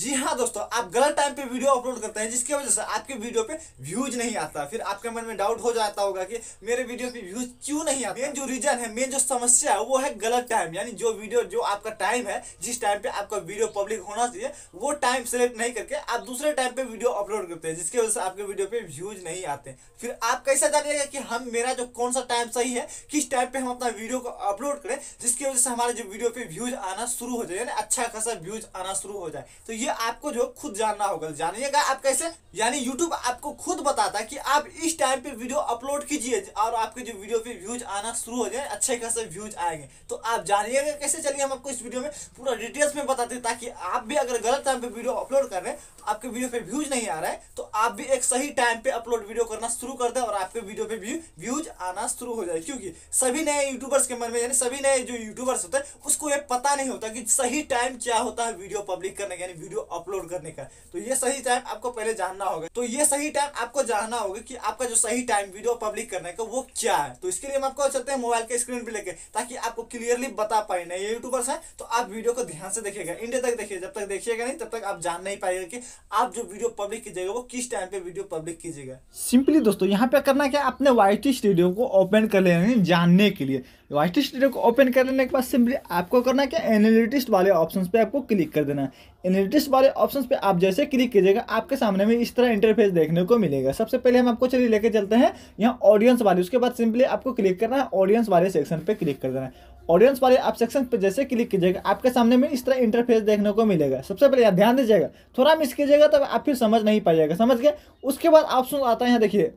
जी हाँ दोस्तों आप गलत टाइम पे वीडियो अपलोड करते हैं जिसकी वजह से आपके वीडियो पे व्यूज नहीं आता फिर आपके मन में डाउट हो जाता होगा कि मेरे वीडियो पे व्यूज क्यों नहीं आता मेन जो रीजन है मेन जो समस्या है वो है गलत टाइम यानी जो वीडियो जो आपका टाइम है जिस टाइम पे आपका वीडियो पब्लिक होना चाहिए वो टाइम सेलेक्ट नहीं करके आप दूसरे टाइम पे वीडियो अपलोड करते हैं जिसकी वजह से आपके वीडियो पे व्यूज नहीं आते फिर आप कैसा जानिएगा कि हम मेरा जो कौन सा टाइम सही है किस टाइम पे हम अपना वीडियो को अपलोड करें जिसकी वजह से हमारे जो वीडियो पे व्यूज आना शुरू हो जाए यानी अच्छा खासा व्यूज आना शुरू हो जाए तो ये ये आपको जो खुद जानना होगा जानिएगा आप कैसे यानी यूट्यूब आपको खुद बताता है कि आप इस टाइम पे वीडियो अपलोड कीजिए और आपके जो वीडियो पे व्यूज आना शुरू हो जाए अच्छे खासे व्यूज आएंगे तो आप जानिएगा कैसे चलिए हम आपको इस वीडियो में पूरा डिटेल्स में बताते हैं ताकि आप भी अगर गलत टाइम पे वीडियो अपलोड कर रहे हैं आपके वीडियो पे व्यूज नहीं आ रहा है तो आप भी एक सही टाइम पे अपलोड वीडियो करना शुरू कर दे और आपके वीडियो पे भी व्यूज आना शुरू हो जाए क्योंकि सभी नए यूट्यूबर्स के मन में यानी सभी नए जो यूट्यूबर्स होते हैं उसको ये पता नहीं होता कि सही टाइम क्या होता है वीडियो पब्लिक करने का यानी वीडियो अपलोड करने का तो ये सही टाइम आपको पहले जानना होगा तो ये सही टाइम आपको जानना होगा कि आपका जो सही टाइम वीडियो पब्लिक करने का वो क्या है तो इसके लिए हम आपको चलते हैं मोबाइल के स्क्रीन पर लेके ताकि आपको क्लियरली बता पाए ना ये यूट्यूबर्स हैं तो आप वीडियो को ध्यान से देखिएगा इंडिया तक देखिए जब तक देखिएगा नहीं तब तक आप जान नहीं पाएगा कि आप जो वीडियो पब्लिक कीजिएगा वो किस टाइम पे वीडियो पब्लिक कीजिएगा सिंपली दोस्तों यहाँ पे करना क्या अपने वाई स्टूडियो को ओपन कर लेना जानने के लिए वाई स्टूडियो को ओपन कर लेने के बाद सिंपली आपको करना क्या एनालिटिस्ट वाले ऑप्शन पे आपको क्लिक कर देना इनहेरिटेंस वाले ऑप्शन पे आप जैसे क्लिक कीजिएगा आपके सामने में इस तरह इंटरफेस देखने को मिलेगा सबसे पहले हम आपको चलिए लेके चलते हैं यहाँ ऑडियंस वाले उसके बाद सिंपली आपको क्लिक करना है ऑडियंस वाले सेक्शन पे क्लिक कर देना है ऑडियंस वाले आप सेक्शन पे जैसे क्लिक कीजिएगा आपके सामने में इस तरह इंटरफेस देखने को मिलेगा सबसे पहले आप ध्यान दीजिएगा थोड़ा मिस कीजिएगा तब आप फिर समझ नहीं पाइएगा समझ गए उसके बाद ऑप्शन आता है यहाँ देखिए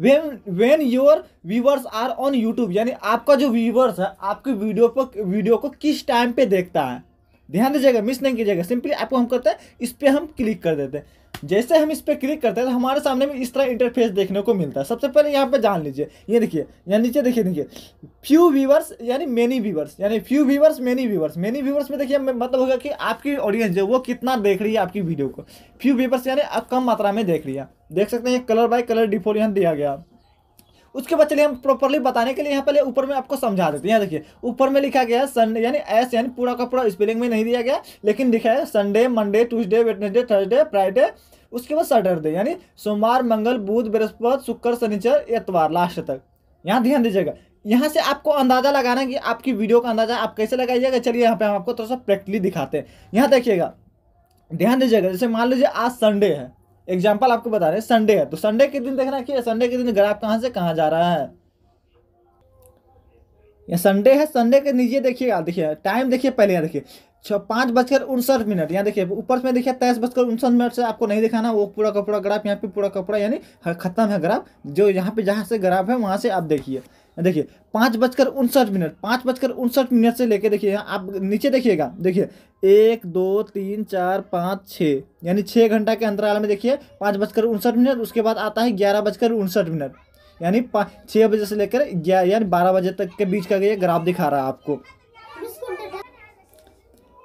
when when your viewers are on YouTube यानी आपका जो व्यूवर्स है आपकी वीडियो पर वीडियो को किस टाइम पे देखता है ध्यान दीजिएगा मिस नहीं कीजिएगा सिंपली आपको हम करते हैं इस पर हम क्लिक कर देते हैं जैसे हम इस पर क्लिक करते हैं तो हमारे सामने में इस तरह इंटरफेस देखने को मिलता है सबसे पहले यहाँ पे जान लीजिए ये देखिए या नीचे देखिए देखिए फ्यू व्यूवर्स यानी मेनी व्यूवर्स यानी few viewers many viewers many viewers में देखिए मतलब होगा कि आपकी ऑडियंस जो वो कितना देख रही है आपकी वीडियो को फ्यू व्यूवर्स यानी आप कम मात्रा में देख रही है देख सकते हैं कलर बाय कलर डिफोल यहाँ दिया गया उसके बाद चलिए हम प्रॉपरली बताने के लिए यहाँ पहले ऊपर में आपको समझा देते हैं देखिए ऊपर में लिखा गया है संडे यानी एस यानी पूरा का पूरा स्पेलिंग में नहीं दिया गया लेकिन लिखा है Sunday Monday Tuesday Wednesday Thursday Friday उसके बाद सैटरडे यानी सोमवार मंगल बुध बृहस्पति शुक्र शनिचर एतवार लास्ट तक यहाँ ध्यान दीजिएगा यहाँ से आपको अंदाज़ा लगाना है कि आपकी वीडियो का अंदाज़ा आप कैसे लगाइएगा चलिए यहाँ पे हम आपको थोड़ा सा प्रैक्टिकली दिखाते हैं यहाँ देखिएगा ध्यान दीजिएगा जैसे मान लीजिए आज संडे है एग्जाम्पल आपको बता रहे हैं संडे है तो संडे के दिन देखना कि संडे के दिन ग्राफ कहाँ से कहाँ जा रहा है या संडे है संडे के नीचे देखिएगा देखिए टाइम देखिए पहले यहाँ देखिए छः पाँच बजकर उनसठ मिनट यहाँ देखिए ऊपर में देखिए तेईस बजकर उनसठ मिनट से आपको नहीं दिखाना वो पूरा कपड़ा ग्राफ यहाँ पे पूरा कपड़ा यानी ख़त्म है ग्राफ जो यहाँ पे जहाँ से ग्राफ है वहाँ से आप देखिए देखिए पाँच बजकर उनसठ मिनट पाँच बजकर उनसठ मिनट से लेकर देखिए आप नीचे देखिएगा देखिए एक दो तीन चार पाँच छः यानी छः घंटा के अंतराल में देखिए पाँच बजकर उनसठ मिनट उसके बाद आता है ग्यारह बजकर उनसठ मिनट यानी छः बजे से लेकर ग्यारह यानी बारह बजे तक के बीच का ये ग्राफ दिखा रहा है आपको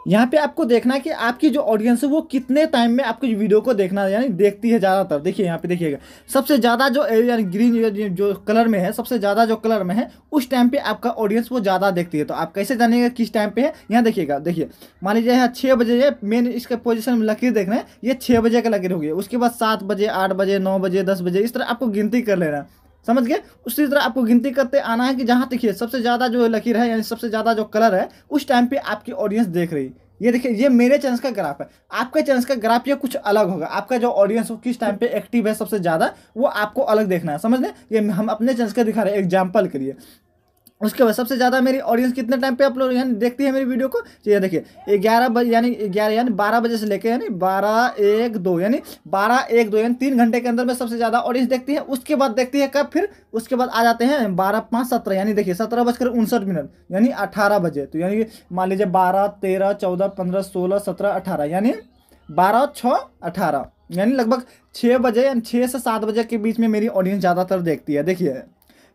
यहाँ पे आपको देखना है कि आपकी जो ऑडियंस है वो कितने टाइम में आपकी वीडियो को देखना यानी देखती है ज़्यादातर देखिए यहाँ पे देखिएगा सबसे ज़्यादा जो यानी ग्रीन जो कलर में है सबसे ज़्यादा जो कलर में है उस टाइम पे आपका ऑडियंस वो ज़्यादा देखती है तो आप कैसे जानेंगे किस टाइम पर है यहाँ देखिएगा देखिए मान लीजिए यहाँ छः बजे मेन इसके पोजिशन में लकीर देख रहे हैं ये छः बजे का लकीर होगी उसके बाद सात बजे आठ बजे नौ बजे दस बजे इस तरह आपको गिनती कर लेना समझ गए उसी तरह आपको गिनती करते आना है कि जहाँ देखिए सबसे ज़्यादा जो लकीर है यानी सबसे ज़्यादा जो कलर है उस टाइम पे आपकी ऑडियंस देख रही ये देखिए ये मेरे चैनल का ग्राफ है आपके चैनल का ग्राफ ये कुछ अलग होगा आपका जो ऑडियंस हो किस टाइम पे एक्टिव है सबसे ज़्यादा वो आपको अलग देखना है समझ लें ये हम अपने चैनल का दिखा रहे हैं एग्जाम्पल के लिए उसके बाद सबसे ज़्यादा मेरी ऑडियंस कितने टाइम पे अपलोड यानी देखती है मेरी वीडियो को तो ये देखिए ग्यारह बजे यानी ग्यारह यानी बारह बजे से लेकर यानी बारह एक दो यानी बारह एक दो यानी तीन घंटे के अंदर में सबसे ज़्यादा ऑडियंस देखती है उसके बाद देखती है कब फिर उसके बाद आ जाते हैं बारह पाँच सत्रह यानी देखिए सत्रह बजकर उनसठ मिनट यानी अठारह बजे तो यानी मान लीजिए बारह तेरह चौदह पंद्रह सोलह सत्रह अठारह यानी बारह छः अठारह यानी लगभग छः बजे यानी छः से सात बजे के बीच में मेरी ऑडियंस ज़्यादातर देखती है देखिए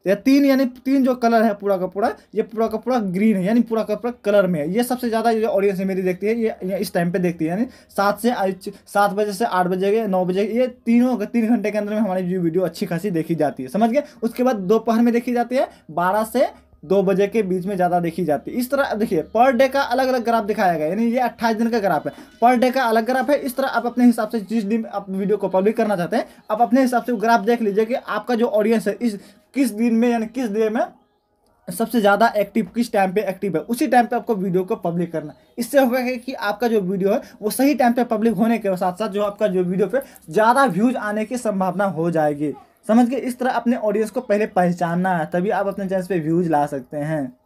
तो या तीन यानी तीन जो कलर है पूरा का पूरा ये पूरा का पूरा ग्रीन है यानी पूरा का पूरा कलर में है ये सबसे ज़्यादा जो ऑडियंस है मेरी देखती है ये, इस टाइम पे देखती है यानी सात से सात बजे से आठ बजे के नौ बजे ये तीनों तीन घंटे के अंदर में हमारी वीडियो अच्छी खासी देखी जाती है समझ गए उसके बाद दोपहर में देखी जाती है बारह से दो बजे के बीच में ज़्यादा देखी जाती है इस तरह देखिए पर डे का अलग अलग ग्राफ दिखाया गया यानी ये अट्ठाईस दिन का ग्राफ है पर डे का अलग ग्राफ है इस तरह आप अपने हिसाब से जिस दिन आप वीडियो को पब्लिक करना चाहते हैं आप अपने हिसाब से ग्राफ देख लीजिए कि आपका जो ऑडियंस है इस किस दिन में यानी किस डे में सबसे ज़्यादा एक्टिव किस टाइम पे एक्टिव है उसी टाइम पे आपको वीडियो को पब्लिक करना इससे होगा कि आपका जो वीडियो है वो सही टाइम पे पब्लिक होने के साथ साथ जो आपका जो वीडियो पे ज़्यादा व्यूज आने की संभावना हो जाएगी समझ के इस तरह अपने ऑडियंस को पहले पहचानना है तभी आप अपने चैनल पे व्यूज़ ला सकते हैं